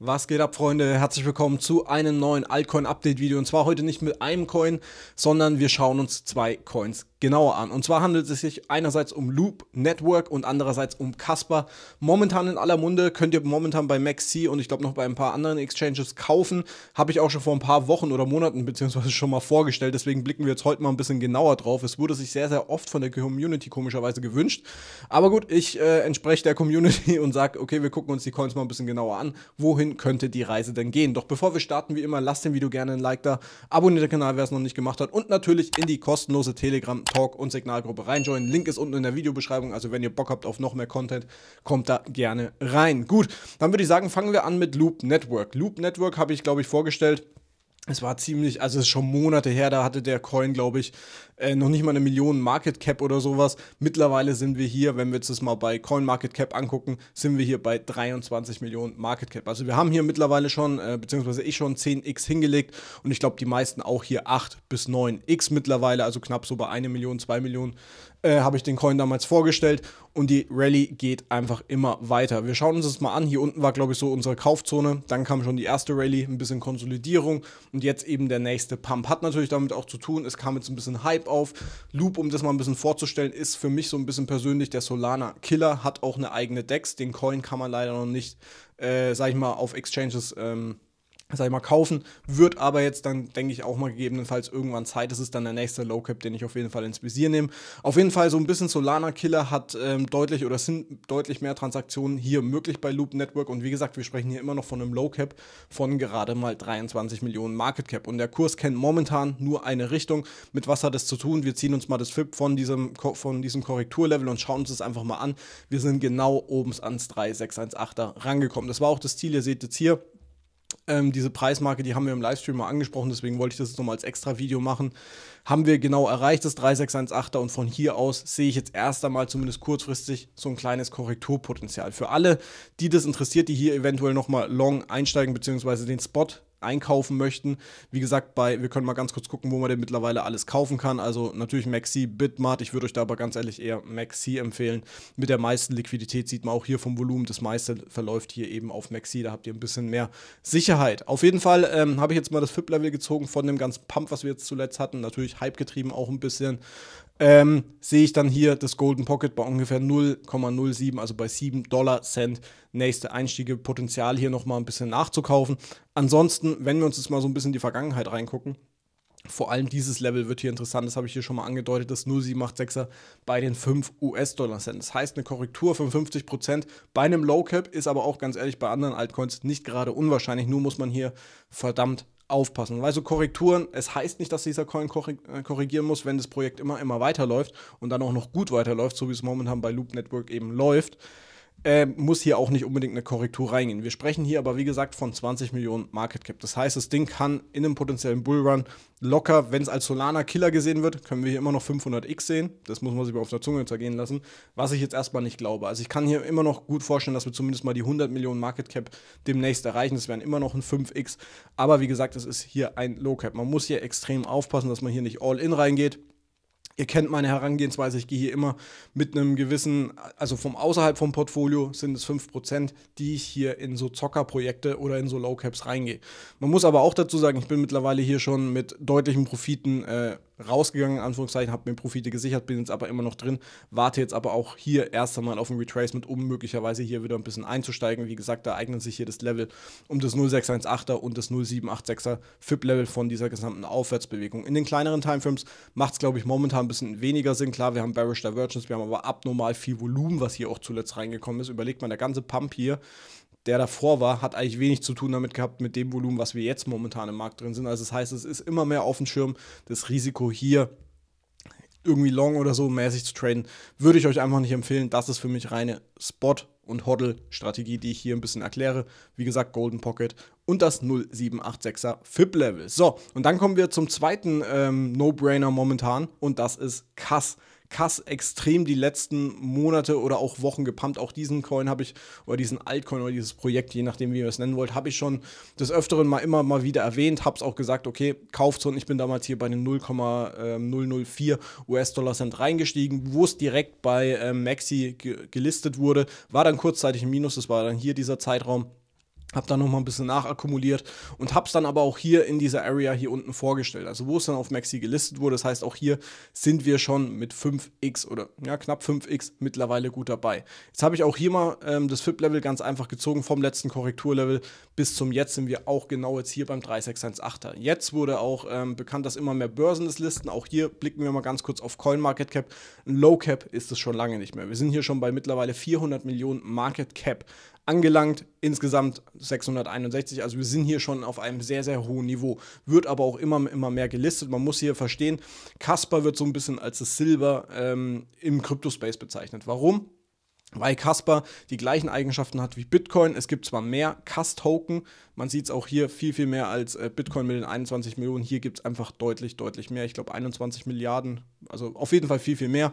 Was geht ab, Freunde? Herzlich willkommen zu einem neuen Altcoin-Update-Video. Und zwar heute nicht mit einem Coin, sondern wir schauen uns zwei Coins genauer an. Und zwar handelt es sich einerseits um Loop Network und andererseits um Casper. Momentan in aller Munde könnt ihr momentan bei Maxi und ich glaube noch bei ein paar anderen Exchanges kaufen. Habe ich auch schon vor ein paar Wochen oder Monaten beziehungsweise schon mal vorgestellt. Deswegen blicken wir jetzt heute mal ein bisschen genauer drauf. Es wurde sich sehr, sehr oft von der Community komischerweise gewünscht. Aber gut, ich äh, entspreche der Community und sage, okay, wir gucken uns die Coins mal ein bisschen genauer an. Wohin wohin könnte die Reise denn gehen. Doch bevor wir starten, wie immer, lasst dem Video gerne ein Like da, abonniert den Kanal, wer es noch nicht gemacht hat und natürlich in die kostenlose Telegram, Talk und Signalgruppe reinjoinen. Link ist unten in der Videobeschreibung, also wenn ihr Bock habt auf noch mehr Content, kommt da gerne rein. Gut, dann würde ich sagen, fangen wir an mit Loop Network. Loop Network habe ich, glaube ich, vorgestellt es war ziemlich, also es ist schon Monate her, da hatte der Coin, glaube ich, äh, noch nicht mal eine Million Market Cap oder sowas. Mittlerweile sind wir hier, wenn wir jetzt das mal bei Coin Market Cap angucken, sind wir hier bei 23 Millionen Market Cap. Also wir haben hier mittlerweile schon, äh, beziehungsweise ich eh schon 10x hingelegt und ich glaube, die meisten auch hier 8 bis 9x mittlerweile, also knapp so bei 1 Million, 2 Millionen äh, habe ich den Coin damals vorgestellt und die Rallye geht einfach immer weiter. Wir schauen uns das mal an. Hier unten war, glaube ich, so unsere Kaufzone. Dann kam schon die erste Rallye, ein bisschen Konsolidierung und jetzt eben der nächste Pump. Hat natürlich damit auch zu tun, es kam jetzt ein bisschen Hype auf. Loop, um das mal ein bisschen vorzustellen, ist für mich so ein bisschen persönlich der Solana Killer, hat auch eine eigene Dex. Den Coin kann man leider noch nicht, äh, sag ich mal, auf Exchanges. Ähm, sag ich mal, kaufen. Wird aber jetzt dann, denke ich, auch mal gegebenenfalls irgendwann Zeit. Das ist dann der nächste Low Cap, den ich auf jeden Fall ins Visier nehme. Auf jeden Fall so ein bisschen Solana Killer hat ähm, deutlich oder sind deutlich mehr Transaktionen hier möglich bei Loop Network. Und wie gesagt, wir sprechen hier immer noch von einem Low Cap von gerade mal 23 Millionen Market Cap. Und der Kurs kennt momentan nur eine Richtung. Mit was hat das zu tun? Wir ziehen uns mal das FIP von diesem, von diesem Korrekturlevel und schauen uns das einfach mal an. Wir sind genau oben ans 3618er rangekommen. Das war auch das Ziel. Ihr seht jetzt hier, ähm, diese Preismarke, die haben wir im Livestream mal angesprochen, deswegen wollte ich das jetzt nochmal als extra Video machen. Haben wir genau erreicht, das 3618er, und von hier aus sehe ich jetzt erst einmal zumindest kurzfristig so ein kleines Korrekturpotenzial. Für alle, die das interessiert, die hier eventuell nochmal long einsteigen, beziehungsweise den Spot einkaufen möchten. Wie gesagt, bei, wir können mal ganz kurz gucken, wo man denn mittlerweile alles kaufen kann. Also natürlich Maxi, Bitmart, ich würde euch da aber ganz ehrlich eher Maxi empfehlen. Mit der meisten Liquidität sieht man auch hier vom Volumen, das meiste verläuft hier eben auf Maxi, da habt ihr ein bisschen mehr Sicherheit. Auf jeden Fall ähm, habe ich jetzt mal das FIP-Level gezogen von dem ganzen Pump, was wir jetzt zuletzt hatten. Natürlich Hype getrieben auch ein bisschen ähm, sehe ich dann hier das Golden Pocket bei ungefähr 0,07, also bei 7 Dollar Cent. Nächste Einstiege, Potenzial hier nochmal ein bisschen nachzukaufen. Ansonsten, wenn wir uns jetzt mal so ein bisschen in die Vergangenheit reingucken, vor allem dieses Level wird hier interessant, das habe ich hier schon mal angedeutet, das 0786er bei den 5 US-Dollar-Cent. Das heißt, eine Korrektur von 50% bei einem Low-Cap ist aber auch ganz ehrlich bei anderen Altcoins nicht gerade unwahrscheinlich, nur muss man hier verdammt aufpassen. Weil so Korrekturen, es heißt nicht, dass dieser Coin äh, korrigieren muss, wenn das Projekt immer, immer weiterläuft und dann auch noch gut weiterläuft, so wie es momentan bei Loop Network eben läuft äh, muss hier auch nicht unbedingt eine Korrektur reingehen. Wir sprechen hier aber, wie gesagt, von 20 Millionen Market Cap. Das heißt, das Ding kann in einem potenziellen Bullrun locker, wenn es als Solana-Killer gesehen wird, können wir hier immer noch 500x sehen. Das muss man sich mal auf der Zunge zergehen lassen, was ich jetzt erstmal nicht glaube. Also ich kann hier immer noch gut vorstellen, dass wir zumindest mal die 100 Millionen Market Cap demnächst erreichen. Das wären immer noch ein 5x. Aber wie gesagt, es ist hier ein Low Cap. Man muss hier extrem aufpassen, dass man hier nicht all in reingeht. Ihr kennt meine Herangehensweise, ich gehe hier immer mit einem gewissen, also vom außerhalb vom Portfolio sind es 5%, die ich hier in so Zockerprojekte oder in so Low Caps reingehe. Man muss aber auch dazu sagen, ich bin mittlerweile hier schon mit deutlichen Profiten äh, rausgegangen, in Anführungszeichen, habe mir Profite gesichert, bin jetzt aber immer noch drin, warte jetzt aber auch hier erst einmal auf ein Retracement, um möglicherweise hier wieder ein bisschen einzusteigen. Wie gesagt, da eignet sich hier das Level um das 0618er und das 0786er FIP-Level von dieser gesamten Aufwärtsbewegung. In den kleineren Timeframes macht es, glaube ich, momentan ein bisschen weniger Sinn. Klar, wir haben Bearish Divergence, wir haben aber abnormal viel Volumen, was hier auch zuletzt reingekommen ist. Überlegt man, der ganze Pump hier der davor war, hat eigentlich wenig zu tun damit gehabt, mit dem Volumen, was wir jetzt momentan im Markt drin sind. Also das heißt, es ist immer mehr auf dem Schirm, das Risiko hier irgendwie long oder so mäßig zu traden, würde ich euch einfach nicht empfehlen. Das ist für mich reine Spot- und hoddle strategie die ich hier ein bisschen erkläre. Wie gesagt, Golden Pocket und das 0786er FIP-Level. So, und dann kommen wir zum zweiten ähm, No-Brainer momentan und das ist Kass. Kass extrem die letzten Monate oder auch Wochen gepumpt. Auch diesen Coin habe ich, oder diesen Altcoin oder dieses Projekt, je nachdem, wie ihr es nennen wollt, habe ich schon des Öfteren mal immer mal wieder erwähnt. Habe es auch gesagt, okay, kauft es und ich bin damals hier bei den 0,004 US-Dollar Cent reingestiegen, wo es direkt bei äh, Maxi ge gelistet wurde. War dann dann kurzzeitig ein Minus, das war dann hier dieser Zeitraum. Habe dann nochmal ein bisschen nachakkumuliert und habe es dann aber auch hier in dieser Area hier unten vorgestellt. Also wo es dann auf Maxi gelistet wurde. Das heißt, auch hier sind wir schon mit 5x oder ja, knapp 5x mittlerweile gut dabei. Jetzt habe ich auch hier mal ähm, das FIP-Level ganz einfach gezogen. Vom letzten Korrekturlevel bis zum jetzt sind wir auch genau jetzt hier beim 3618er. Jetzt wurde auch ähm, bekannt, dass immer mehr Börsen das listen. Auch hier blicken wir mal ganz kurz auf CoinMarketCap. Low Cap ist es schon lange nicht mehr. Wir sind hier schon bei mittlerweile 400 Millionen Market Cap angelangt. Insgesamt 661. Also wir sind hier schon auf einem sehr, sehr hohen Niveau. Wird aber auch immer, immer mehr gelistet. Man muss hier verstehen, Casper wird so ein bisschen als das Silber ähm, im Crypto-Space bezeichnet. Warum? weil Casper die gleichen Eigenschaften hat wie Bitcoin. Es gibt zwar mehr cas token man sieht es auch hier viel, viel mehr als äh, Bitcoin mit den 21 Millionen. Hier gibt es einfach deutlich, deutlich mehr. Ich glaube 21 Milliarden, also auf jeden Fall viel, viel mehr.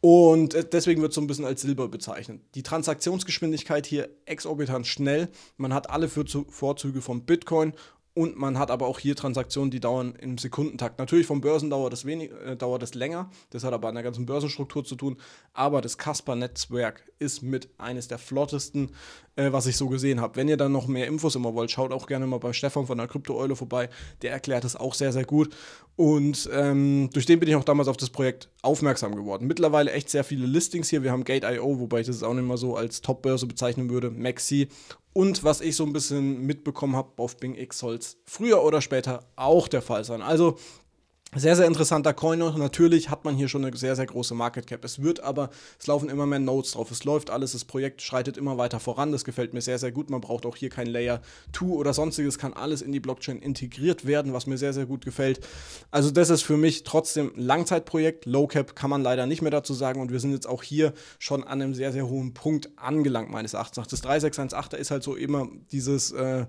Und äh, deswegen wird es so ein bisschen als Silber bezeichnet. Die Transaktionsgeschwindigkeit hier exorbitant schnell. Man hat alle Vorzüge von Bitcoin und man hat aber auch hier Transaktionen, die dauern im Sekundentakt. Natürlich vom Börsen dauert das, wenig, äh, dauert das länger, das hat aber an der ganzen Börsenstruktur zu tun. Aber das Casper-Netzwerk ist mit eines der flottesten, äh, was ich so gesehen habe. Wenn ihr dann noch mehr Infos immer wollt, schaut auch gerne mal bei Stefan von der Krypto-Eule vorbei. Der erklärt es auch sehr, sehr gut. Und ähm, durch den bin ich auch damals auf das Projekt aufmerksam geworden. Mittlerweile echt sehr viele Listings hier. Wir haben Gate.io, wobei ich das auch nicht mal so als Top-Börse bezeichnen würde, Maxi. Und was ich so ein bisschen mitbekommen habe, auf Bing X soll es früher oder später auch der Fall sein. Also sehr, sehr interessanter Coin noch. Natürlich hat man hier schon eine sehr, sehr große Market Cap. Es wird aber, es laufen immer mehr Nodes drauf. Es läuft alles, das Projekt schreitet immer weiter voran. Das gefällt mir sehr, sehr gut. Man braucht auch hier kein Layer 2 oder sonstiges. Kann alles in die Blockchain integriert werden, was mir sehr, sehr gut gefällt. Also, das ist für mich trotzdem Langzeitprojekt. Low Cap kann man leider nicht mehr dazu sagen. Und wir sind jetzt auch hier schon an einem sehr, sehr hohen Punkt angelangt, meines Erachtens. Das 3618 ist halt so immer dieses. Äh,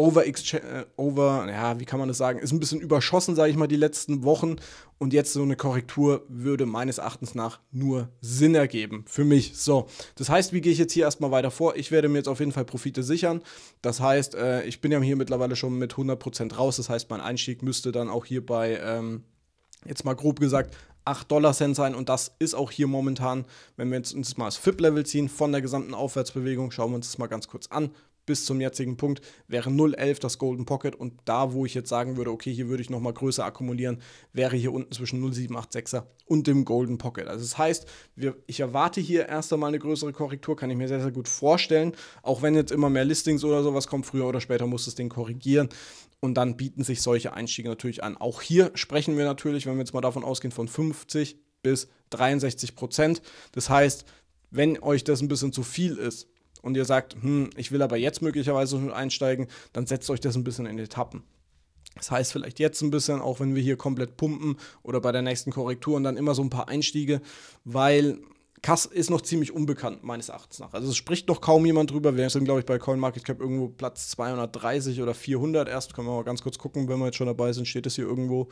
over, äh, over, ja, wie kann man das sagen, ist ein bisschen überschossen, sage ich mal, die letzten Wochen. Und jetzt so eine Korrektur würde meines Erachtens nach nur Sinn ergeben für mich. So, das heißt, wie gehe ich jetzt hier erstmal weiter vor? Ich werde mir jetzt auf jeden Fall Profite sichern. Das heißt, äh, ich bin ja hier mittlerweile schon mit 100% raus. Das heißt, mein Einstieg müsste dann auch hier bei, ähm, jetzt mal grob gesagt, 8 Dollar Cent sein und das ist auch hier momentan, wenn wir uns jetzt mal das FIP-Level ziehen von der gesamten Aufwärtsbewegung, schauen wir uns das mal ganz kurz an bis zum jetzigen Punkt wäre 0,11 das Golden Pocket und da, wo ich jetzt sagen würde, okay, hier würde ich nochmal größer akkumulieren, wäre hier unten zwischen 0,786er und dem Golden Pocket. Also das heißt, wir, ich erwarte hier erst einmal eine größere Korrektur, kann ich mir sehr, sehr gut vorstellen, auch wenn jetzt immer mehr Listings oder sowas kommt, früher oder später muss das Ding korrigieren und dann bieten sich solche Einstiege natürlich an. Auch hier sprechen wir natürlich, wenn wir jetzt mal davon ausgehen, von 50 bis 63 Prozent. Das heißt, wenn euch das ein bisschen zu viel ist, und ihr sagt, hm, ich will aber jetzt möglicherweise schon einsteigen, dann setzt euch das ein bisschen in Etappen. Das heißt vielleicht jetzt ein bisschen, auch wenn wir hier komplett pumpen oder bei der nächsten Korrektur und dann immer so ein paar Einstiege, weil Kass ist noch ziemlich unbekannt, meines Erachtens nach. Also es spricht noch kaum jemand drüber. Wir sind, glaube ich, bei CoinMarketCap irgendwo Platz 230 oder 400 erst. Können wir mal ganz kurz gucken, wenn wir jetzt schon dabei sind, steht es hier irgendwo.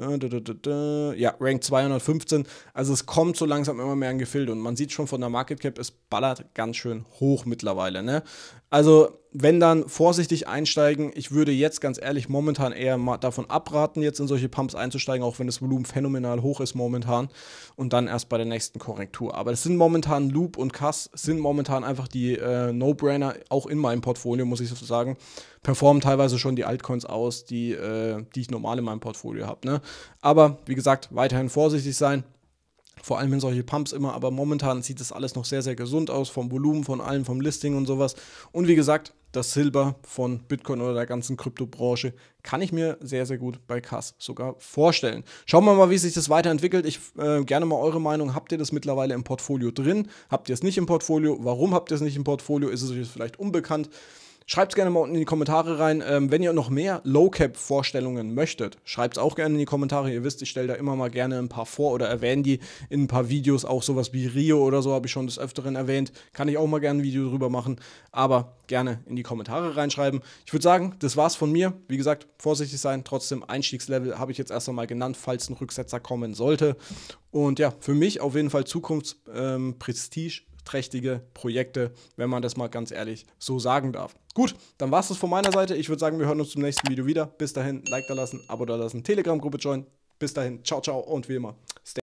Äh, ja, Rank 215. Also es kommt so langsam immer mehr ein Gefilde und man sieht schon von der Market Cap, es ballert ganz schön hoch mittlerweile. Ne? Also wenn dann vorsichtig einsteigen. Ich würde jetzt ganz ehrlich momentan eher davon abraten, jetzt in solche Pumps einzusteigen, auch wenn das Volumen phänomenal hoch ist momentan und dann erst bei der nächsten Korrektur. Aber es sind momentan Loop und Cass sind momentan einfach die äh, No-Brainer, auch in meinem Portfolio, muss ich so sagen. Performen teilweise schon die Altcoins aus, die, äh, die ich normal in meinem Portfolio habe. Ne? Aber wie gesagt, weiterhin vorsichtig sein vor allem in solche Pumps immer, aber momentan sieht das alles noch sehr, sehr gesund aus, vom Volumen, von allem, vom Listing und sowas. Und wie gesagt, das Silber von Bitcoin oder der ganzen Kryptobranche kann ich mir sehr, sehr gut bei Kass sogar vorstellen. Schauen wir mal, wie sich das weiterentwickelt. Ich äh, gerne mal eure Meinung. Habt ihr das mittlerweile im Portfolio drin? Habt ihr es nicht im Portfolio? Warum habt ihr es nicht im Portfolio? Ist es euch vielleicht unbekannt? Schreibt es gerne mal unten in die Kommentare rein. Ähm, wenn ihr noch mehr Low-Cap-Vorstellungen möchtet, schreibt es auch gerne in die Kommentare. Ihr wisst, ich stelle da immer mal gerne ein paar vor oder erwähne die in ein paar Videos. Auch sowas wie Rio oder so habe ich schon des Öfteren erwähnt. Kann ich auch mal gerne ein Video drüber machen. Aber gerne in die Kommentare reinschreiben. Ich würde sagen, das war's von mir. Wie gesagt, vorsichtig sein. Trotzdem, Einstiegslevel habe ich jetzt erst einmal genannt, falls ein Rücksetzer kommen sollte. Und ja, für mich auf jeden Fall zukunftsprestigeträchtige ähm, Projekte, wenn man das mal ganz ehrlich so sagen darf. Gut, dann war es das von meiner Seite. Ich würde sagen, wir hören uns zum nächsten Video wieder. Bis dahin, Like da lassen, Abo da lassen, Telegram-Gruppe joinen. Bis dahin, ciao, ciao und wie immer, stay